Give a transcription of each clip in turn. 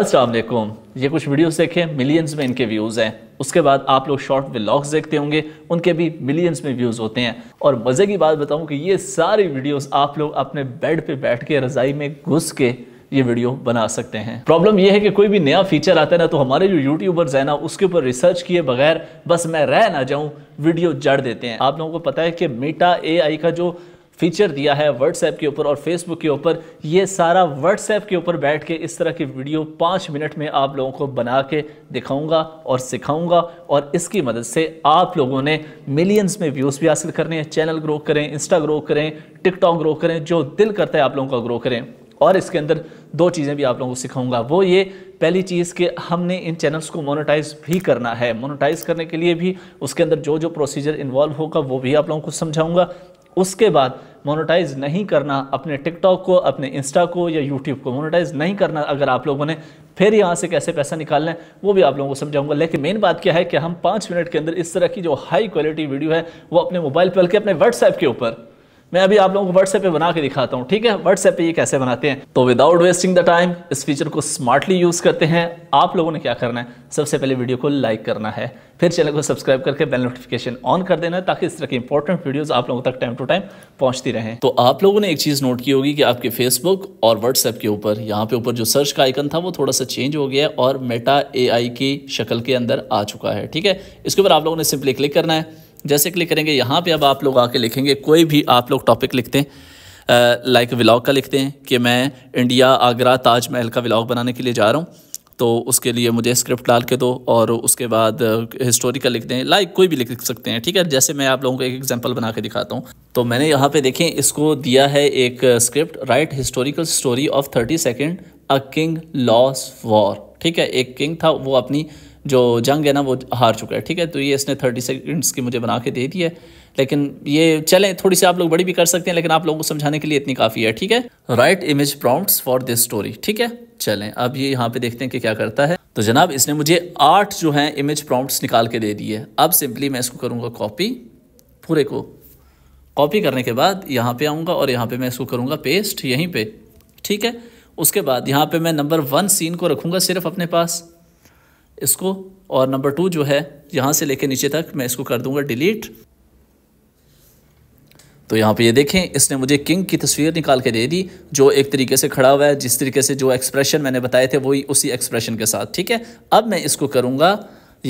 असलकुम ये कुछ वीडियोस देखें मिलियंस में इनके व्यूज़ हैं उसके बाद आप लोग शॉर्ट व्लॉग्स देखते होंगे उनके भी मिलियंस में व्यूज़ होते हैं और मज़े की बात बताऊं कि ये सारी वीडियोस आप लोग अपने बेड पे बैठ के रज़ाई में घुस के ये वीडियो बना सकते हैं प्रॉब्लम ये है कि कोई भी नया फीचर आता है ना तो हमारे जो यूट्यूबर्स हैं ना उसके ऊपर रिसर्च किए बगैर बस मैं रह ना जाऊँ वीडियो जड़ देते हैं आप लोगों को पता है कि मीटा ए का जो फीचर दिया है व्हाट्सएप के ऊपर और फेसबुक के ऊपर ये सारा व्हाट्सएप के ऊपर बैठ के इस तरह की वीडियो पाँच मिनट में आप लोगों को बना के दिखाऊंगा और सिखाऊंगा और इसकी मदद से आप लोगों ने मिलियंस में व्यूज़ भी हासिल करने हैं चैनल ग्रो करें इंस्टा ग्रो करें टिकटॉक ग्रो करें जो दिल करता है आप लोगों का ग्रो करें और इसके अंदर दो चीज़ें भी आप लोगों को सिखाऊंगा वो ये पहली चीज़ कि हमने इन चैनल्स को मोनेटाइज भी करना है मोनेटाइज करने के लिए भी उसके अंदर जो जो प्रोसीजर इन्वॉल्व होगा वो भी आप लोगों को समझाऊंगा उसके बाद मोनेटाइज नहीं करना अपने टिकटॉक को अपने इंस्टा को या यूट्यूब को मोनेटाइज नहीं करना अगर आप लोगों ने फिर यहाँ से कैसे पैसा निकालना है वो भी आप लोगों को समझाऊंगा लेकिन मेन बात क्या है कि हम पाँच मिनट के अंदर इस तरह की जो हाई क्वालिटी वीडियो है वो अपने मोबाइल पर बल्कि अपने व्हाट्सएप के ऊपर मैं अभी आप लोगों को व्हाट्सएप पे बना के दिखाता हूँ ठीक है व्हाट्सएप पे ये कैसे बनाते हैं तो विदाउट वेस्टिंग द टाइम इस फीचर को स्मार्टली यूज करते हैं आप लोगों ने क्या करना है सबसे पहले वीडियो को लाइक करना है फिर चैनल को सब्सक्राइब करके बेल नोटिफिकेशन ऑन कर देना ताकि इस तरह की इंपॉर्टेंट वीडियोज आप लोगों तक टाइम टू टाइम पहुंचती रहे तो आप लोगों ने एक चीज़ नोट की होगी कि आपके फेसबुक और व्हाट्सएप के ऊपर यहाँ पे ऊपर जो सर्च का आइकन था वो थोड़ा सा चेंज हो गया और मेटा ए की शक्ल के अंदर आ चुका है ठीक है इसके ऊपर आप लोगों ने सिंपली क्लिक करना है जैसे क्लिक करेंगे यहाँ पे अब आप लोग आके लिखेंगे कोई भी आप लोग टॉपिक लिखते हैं लाइक व्लॉग का लिखते हैं कि मैं इंडिया आगरा ताजमहल का व्लॉग बनाने के लिए जा रहा हूँ तो उसके लिए मुझे स्क्रिप्ट डाल के दो और उसके बाद हिस्टोरिकल लिख दें लाइक कोई भी लिख सकते हैं ठीक है जैसे मैं आप लोगों को एक एग्जांपल बना के दिखाता हूँ तो मैंने यहाँ पे देखें इसको दिया है एक script write historical story of thirty second a king loss war ठीक है एक किंग था वो अपनी जो जंग है ना वो हार चुका है ठीक है तो ये इसने थर्टी सेकेंड्स की मुझे बना के दे दी है लेकिन ये चलें थोड़ी सी आप लोग बड़ी भी कर सकते हैं लेकिन आप लोगों को समझाने के लिए इतनी काफ़ी है ठीक है write image prompts for this story ठीक है चलें अब ये यहाँ पे देखते हैं कि क्या करता है तो जनाब इसने मुझे आठ जो हैं इमेज प्रॉम्प्ट्स निकाल के दे दिए अब सिंपली मैं इसको करूँगा कॉपी पूरे को कॉपी करने के बाद यहाँ पे आऊँगा और यहाँ पे मैं इसको करूँगा पेस्ट यहीं पे ठीक है उसके बाद यहाँ पे मैं नंबर वन सीन को रखूँगा सिर्फ अपने पास इसको और नंबर टू जो है यहाँ से लेके नीचे तक मैं इसको कर दूंगा डिलीट तो यहाँ पे ये देखें इसने मुझे किंग की तस्वीर निकाल के दे दी जो एक तरीके से खड़ा हुआ है जिस तरीके से जो एक्सप्रेशन मैंने बताए थे वही उसी एक्सप्रेशन के साथ ठीक है अब मैं इसको करूँगा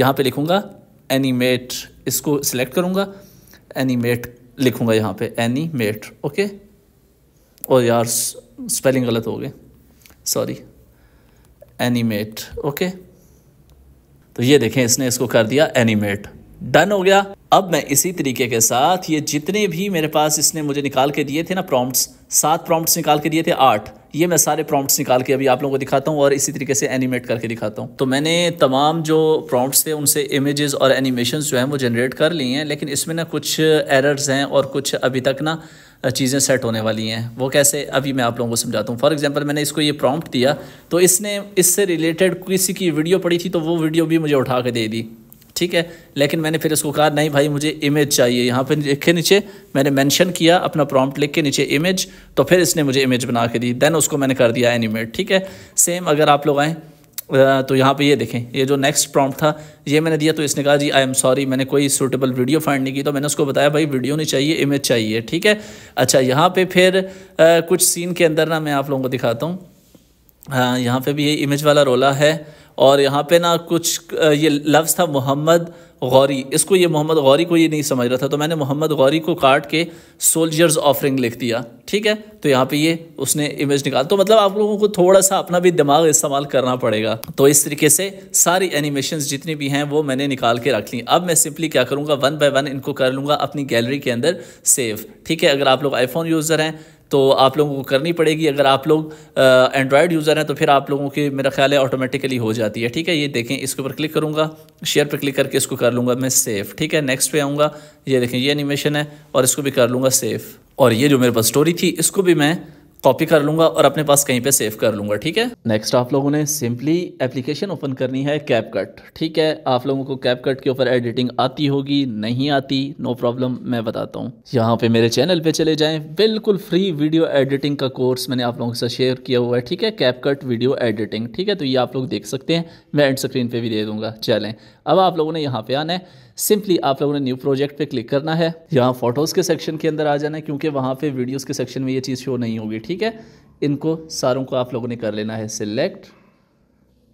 यहाँ पे लिखूँगा एनीमेट इसको सिलेक्ट करूँगा एनीमेट लिखूँगा यहाँ पे एनीमेट ओके और यार स्पेलिंग गलत हो गए सॉरी एनीमेट ओके तो ये देखें इसने इसको कर दिया एनिमेट डन हो गया अब मैं इसी तरीके के साथ ये जितने भी मेरे पास इसने मुझे निकाल के दिए थे ना प्रॉम्प्ट्स सात प्रॉम्प्ट्स निकाल के दिए थे आठ ये मैं सारे प्रॉम्प्ट्स निकाल के अभी आप लोगों को दिखाता हूँ और इसी तरीके से एनिमेट करके दिखाता हूँ तो मैंने तमाम जो प्रॉम्प्ट्स थे उनसे इमेजेस और एनिमेशंस जो हैं वो जनरेट कर ली हैं लेकिन इसमें ना कुछ एरर्स हैं और कुछ अभी तक ना चीज़ें सेट होने वाली हैं वो कैसे अभी मैं आप लोगों को समझाता हूँ फॉर एग्जांपल मैंने इसको ये प्रॉम्प्ट दिया तो इसने इससे रिलेटेड किसी की वीडियो पड़ी थी तो वो वीडियो भी मुझे उठा के दे दी ठीक है लेकिन मैंने फिर इसको कहा नहीं भाई मुझे इमेज चाहिए यहाँ पर लिखे नीचे मैंने मैंशन किया अपना प्रॉम्प्ट लिख के नीचे इमेज तो फिर इसने मुझे इमेज बना के दी देन उसको मैंने कर दिया एनिमेट ठीक है सेम अगर आप लोग आएँ तो यहाँ पे ये देखें ये जो नेक्स्ट प्रॉम्प्ट था ये मैंने दिया तो इसने कहा जी आई एम सॉरी मैंने कोई सूटेबल वीडियो फाइंड नहीं की तो मैंने उसको बताया भाई वीडियो नहीं चाहिए इमेज चाहिए ठीक है अच्छा यहाँ पे फिर आ, कुछ सीन के अंदर ना मैं आप लोगों को दिखाता हूँ हाँ यहाँ पे भी ये इमेज वाला रोला है और यहाँ पे ना कुछ ये लफ्ज़ था मोहम्मद गौरी इसको ये मोहम्मद गौरी को ये नहीं समझ रहा था तो मैंने मोहम्मद गौरी को काट के सोल्जर्स ऑफरिंग लिख दिया ठीक है तो यहाँ पे ये उसने इमेज निकाल तो मतलब आप लोगों को थोड़ा सा अपना भी दिमाग इस्तेमाल करना पड़ेगा तो इस तरीके से सारी एनिमेशन जितनी भी हैं वो मैंने निकाल के रख ली अब मैं सिंपली क्या करूँगा वन बाय वन इनको कर लूँगा अपनी गैलरी के अंदर सेव ठीक है अगर आप लोग आईफोन यूज़र हैं तो आप लोगों को करनी पड़ेगी अगर आप लोग एंड्रॉयड यूज़र हैं तो फिर आप लोगों की मेरा ख्याल है ऑटोमेटिकली हो जाती है ठीक है ये देखें इसके ऊपर क्लिक करूँगा शेयर पर क्लिक करके इसको कर लूँगा मैं सेफ़ ठीक है नेक्स्ट पे आऊँगा ये देखें ये एनिमेशन है और इसको भी कर लूँगा सेफ़ और ये जो मेरे पास स्टोरी थी इसको भी मैं कॉपी कर लूंगा और अपने पास कहीं पे सेव कर लूंगा ठीक है नेक्स्ट आप लोगों ने सिंपली एप्लीकेशन ओपन करनी है कैप कट ठीक है आप लोगों को कैप कट के ऊपर एडिटिंग आती होगी नहीं आती नो प्रॉब्लम मैं बताता हूँ यहाँ पे मेरे चैनल पे चले जाएं बिल्कुल फ्री वीडियो एडिटिंग का कोर्स मैंने आप लोगों के साथ शेयर किया हुआ है ठीक है कैप कट वीडियो एडिटिंग ठीक है तो ये आप लोग देख सकते हैं मैं एंड स्क्रीन पर भी दे दूंगा चलें अब आप लोगों ने यहाँ पे आना है सिंपली आप लोगों ने न्यू प्रोजेक्ट पे क्लिक करना है यहाँ फोटोज़ के सेक्शन के अंदर आ जाना है क्योंकि वहाँ पे वीडियोज़ के सेक्शन में ये चीज़ शो नहीं होगी ठीक है इनको सारों को आप लोगों ने कर लेना है सिलेक्ट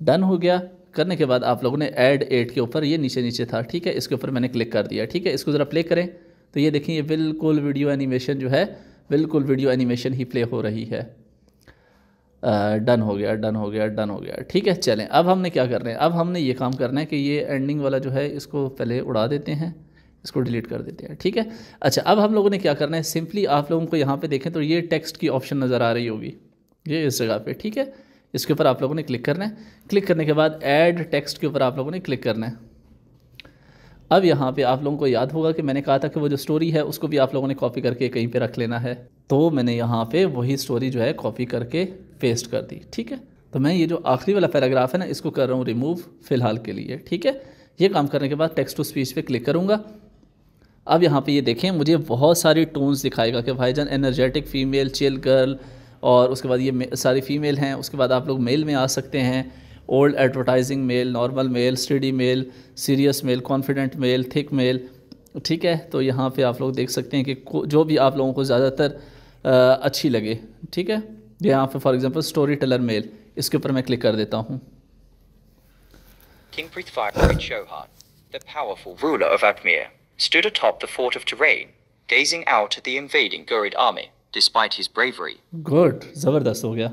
डन हो गया करने के बाद आप लोगों ने एड एट के ऊपर ये नीचे नीचे था ठीक है इसके ऊपर मैंने क्लिक कर दिया ठीक है इसको ज़रा प्ले करें तो ये देखें ये बिल्कुल वीडियो एनिमेशन जो है बिल्कुल वीडियो एनिमेशन ही प्ले हो रही है डन हो गया डन हो गया डन हो गया ठीक है चलें अब हमने क्या करना है अब हमने ये काम करना है कि ये एंडिंग वाला जो है इसको पहले उड़ा देते हैं इसको डिलीट कर देते हैं ठीक है अच्छा अब हम लोगों ने क्या करना है सिंपली आप लोगों को यहाँ पे देखें तो ये टेक्स्ट की ऑप्शन नज़र आ रही होगी ये इस जगह पे ठीक है इसके ऊपर आप लोगों ने क्लिक करना है क्लिक करने के बाद ऐड टेक्स्ट के ऊपर आप लोगों ने क्लिक करना है अब यहाँ पे आप लोगों को याद होगा कि मैंने कहा था कि वो जो स्टोरी है उसको भी आप लोगों ने कॉपी करके कहीं पे रख लेना है तो मैंने यहाँ पे वही स्टोरी जो है कॉपी करके पेस्ट कर दी ठीक है तो मैं ये जो आखिरी वाला पैराग्राफ है ना इसको कर रहा हूँ रिमूव फ़िलहाल के लिए ठीक है ये काम करने के बाद टेक्स्ट टू स्पीच पे क्लिक करूँगा अब यहाँ पे ये देखें मुझे बहुत सारी टोन्स दिखाएगा कि भाईजान एनर्जेटिक फ़ीमेल चिल गर्ल और उसके बाद ये सारी फ़ीमेल हैं उसके बाद आप लोग मेल में आ सकते हैं old advertising male normal male steady male serious male confident male thick male ठीक है तो यहाँ पे आप लोग देख सकते हैं कि जो भी आप लोगों को ज़्यादातर अच्छी लगे ठीक है यहाँ पे for example storyteller male इसके ऊपर मैं क्लिक कर देता हूँ King Prithviraj Chauhan, the powerful ruler of Ajmer, stood atop the fort of Terrain, gazing out at the invading Gurid army, despite his bravery. Good, जबरदस्त हो गया.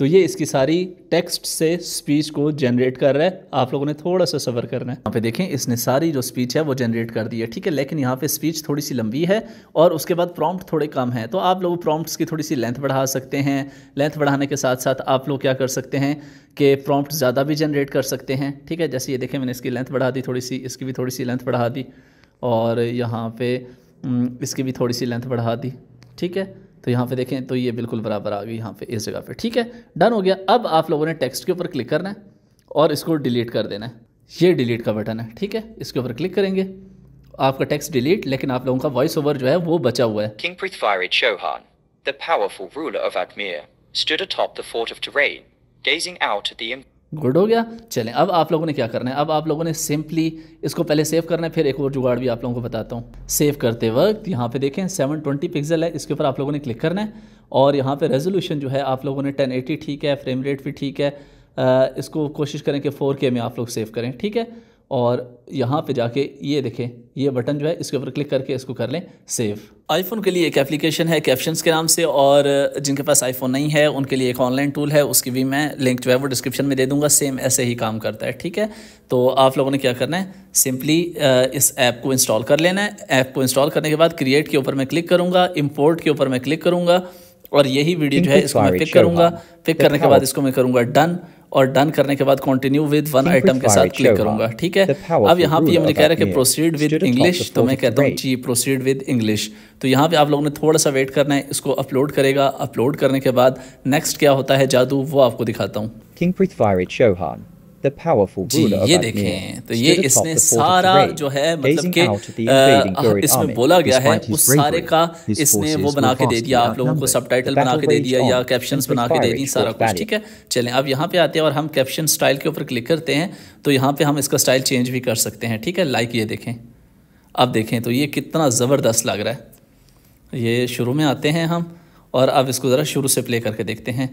तो ये इसकी सारी टेक्स्ट से स्पीच को जनरेट कर रहा है आप लोगों ने थोड़ा सा सवर करना है यहाँ पे देखें इसने सारी जो स्पीच है वो जनरेट कर दी है ठीक है लेकिन यहाँ पे स्पीच थोड़ी सी लंबी है और उसके बाद प्रॉम्प्ट थोड़े कम हैं तो आप लोग प्रॉम्प्ट्स की थोड़ी सी लेंथ बढ़ा सकते हैं लेंथ बढ़ाने के साथ साथ आप लोग क्या कर सकते हैं कि प्रॉम्प्ट ज़्यादा भी जनरेट कर सकते हैं ठीक है जैसे ये देखें मैंने इसकी लेंथ बढ़ा दी थोड़ी सी इसकी भी थोड़ी सी लेंथ बढ़ा दी और यहाँ पर हम्म, इसकी भी थोड़ी सी लेंथ बढ़ा दी ठीक है तो यहाँ पे देखें तो ये बिल्कुल बराबर आ गई यहाँ पे इस जगह पे ठीक है डन हो गया अब आप लोगों ने टेक्स्ट के ऊपर क्लिक करना है और इसको डिलीट कर देना है ये डिलीट का बटन है ठीक है इसके ऊपर क्लिक करेंगे आपका टेक्स्ट डिलीट लेकिन आप लोगों का वॉइस ओवर जो है वो बचा हुआ है king Prithviraj Chauhan the powerful ruler of Ajmer, stood atop the fort of Terrain, gazing out at the good हो गया चलें अब आप लोगों ने क्या करना है अब आप लोगों ने सिंपली इसको पहले सेव करना है फिर एक और जुगाड़ भी आप लोगों को बताता हूँ सेव करते वक्त यहाँ पे देखें 720 पिक्सल है इसके ऊपर आप लोगों ने क्लिक करना है और यहाँ पे रेजोल्यूशन जो है आप लोगों ने 1080 ठीक है फ्रेम रेट भी ठीक है आ, इसको कोशिश करें कि फोर के में आप लोग सेव करें ठीक है और यहाँ पे जाके ये देखें ये बटन जो है इसके ऊपर क्लिक करके इसको कर लें सेव आईफोन के लिए एक एप्लीकेशन है कैप्शन के नाम से और जिनके पास आईफोन नहीं है उनके लिए एक ऑनलाइन टूल है उसकी भी मैं लिंक जो है वो डिस्क्रिप्शन में दे दूंगा सेम ऐसे ही काम करता है ठीक है तो आप लोगों ने क्या करना है सिंपली uh, इस ऐप को इंस्टॉल कर लेना है ऐप को इंस्टॉल करने के बाद क्रिएट के ऊपर मैं क्लिक करूँगा इम्पोर्ट के ऊपर मैं क्लिक करूँगा और यही वीडियो जो है इसको मैं पिक करूंगा पिक करने के बाद इसको मैं करूंगा डन और डन करने के बाद कंटिन्यू विद वन आइटम के साथ क्लिक करूंगा ठीक है अब यहाँ पे हमने कह रहा है कि प्रोसीड विद इंग्लिश तो मैं कहता हूँ जी प्रोसीड विद इंग्लिश तो यहाँ पे आप लोगों ने थोड़ा सा वेट करना है इसको अपलोड करेगा अपलोड करने के बाद नेक्स्ट क्या होता है जादू वो आपको दिखाता हूँ the powerful ruler जी ये देखें तो ये इसने सारा जो है मतलब के इसमें बोला गया है उस सारे का इसने वो बना के दे दिया आप लोगों को सबटाइटल बना के दे दिया या कैप्शंस बना के दे दी सारा कुछ ठीक है चलें अब यहाँ पे आते हैं और हम कैप्शन स्टाइल के ऊपर क्लिक करते हैं तो यहाँ पे हम इसका स्टाइल चेंज भी कर सकते हैं ठीक है लाइक ये देखें अब देखें तो ये कितना ज़बरदस्त लग रहा है ये शुरू में आते हैं हम और अब इसको ज़रा शुरू से प्ले करके देखते हैं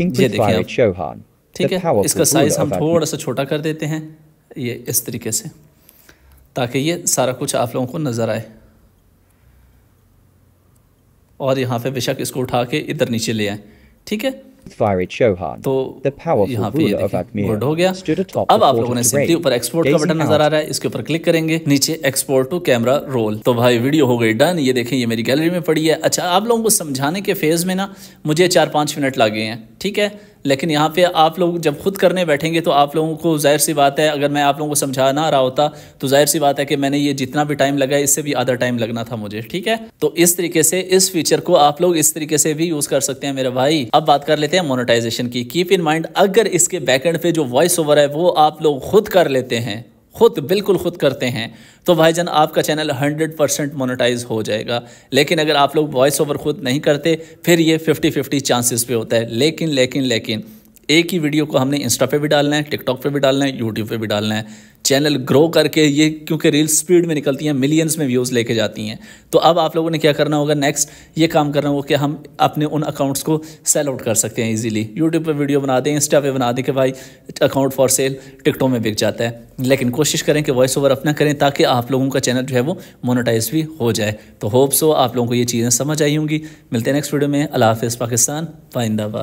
ये देखें ठीक है इसका साइज़ हम थोड़ा सा छोटा कर देते हैं ये इस तरीके से ताकि ये सारा कुछ आप लोगों को नज़र आए और यहाँ पे बेशक इसको उठा के इधर नीचे ले आए ठीक है तो यहाँ पे ये हो गया अब आप लोगों ने सिंपली ऊपर एक्सपोर्ट का बटन नजर आ रहा है इसके ऊपर क्लिक करेंगे नीचे एक्सपोर्ट टू कैमरा रोल तो भाई वीडियो हो गई डन ये देखें ये मेरी गैलरी में पड़ी है अच्छा आप लोगों को समझाने के फेज में ना मुझे चार पांच मिनट लगे हैं ठीक है लेकिन यहाँ पे आप लोग जब खुद करने बैठेंगे तो आप लोगों को जाहिर सी बात है अगर मैं आप लोगों को समझा ना रहा होता तो जाहिर सी बात है कि मैंने ये जितना भी टाइम लगा इससे भी आधा टाइम लगना था मुझे ठीक है तो इस तरीके से इस फीचर को आप लोग इस तरीके से भी यूज कर सकते हैं मेरे भाई अब बात कर लेते हैं मोनोटाइजेशन की कीप इन माइंड अगर इसके बैकेंड पे जो वॉइस ओवर है वो आप लोग खुद कर लेते हैं खुद बिल्कुल खुद करते हैं तो भाईजान आपका चैनल 100 परसेंट मोनिटाइज हो जाएगा लेकिन अगर आप लोग वॉइस ओवर खुद नहीं करते फिर ये 50-50 चांसेस पे होता है लेकिन लेकिन लेकिन एक ही वीडियो को हमने इंस्टा पे भी डालना है टिकटॉक पे भी डालना है यूट्यूब पे भी डालना है चैनल ग्रो करके ये क्योंकि रील स्पीड में निकलती हैं मिलियंस में व्यूज़ लेके जाती हैं तो अब आप लोगों ने क्या करना होगा नेक्स्ट ये काम करना होगा कि हम अपने उन अकाउंट्स को सेल आउट कर सकते हैं इजीली यूट्यूब पे वीडियो बना दें इंस्टा पे बना दें कि भाई अकाउंट फॉर सेल टिकटों में बिक जाता है लेकिन कोशिश करें कि वॉइस ओवर अपना करें ताकि आप लोगों का चैनल जो है वो मोनोटाइज भी हो जाए तो होप सो आप लोगों को ये चीज़ें समझ आई होंगी मिलते हैं नेक्स्ट वीडियो में अला हाफ़ पाकिस्तान फाइंदाबाद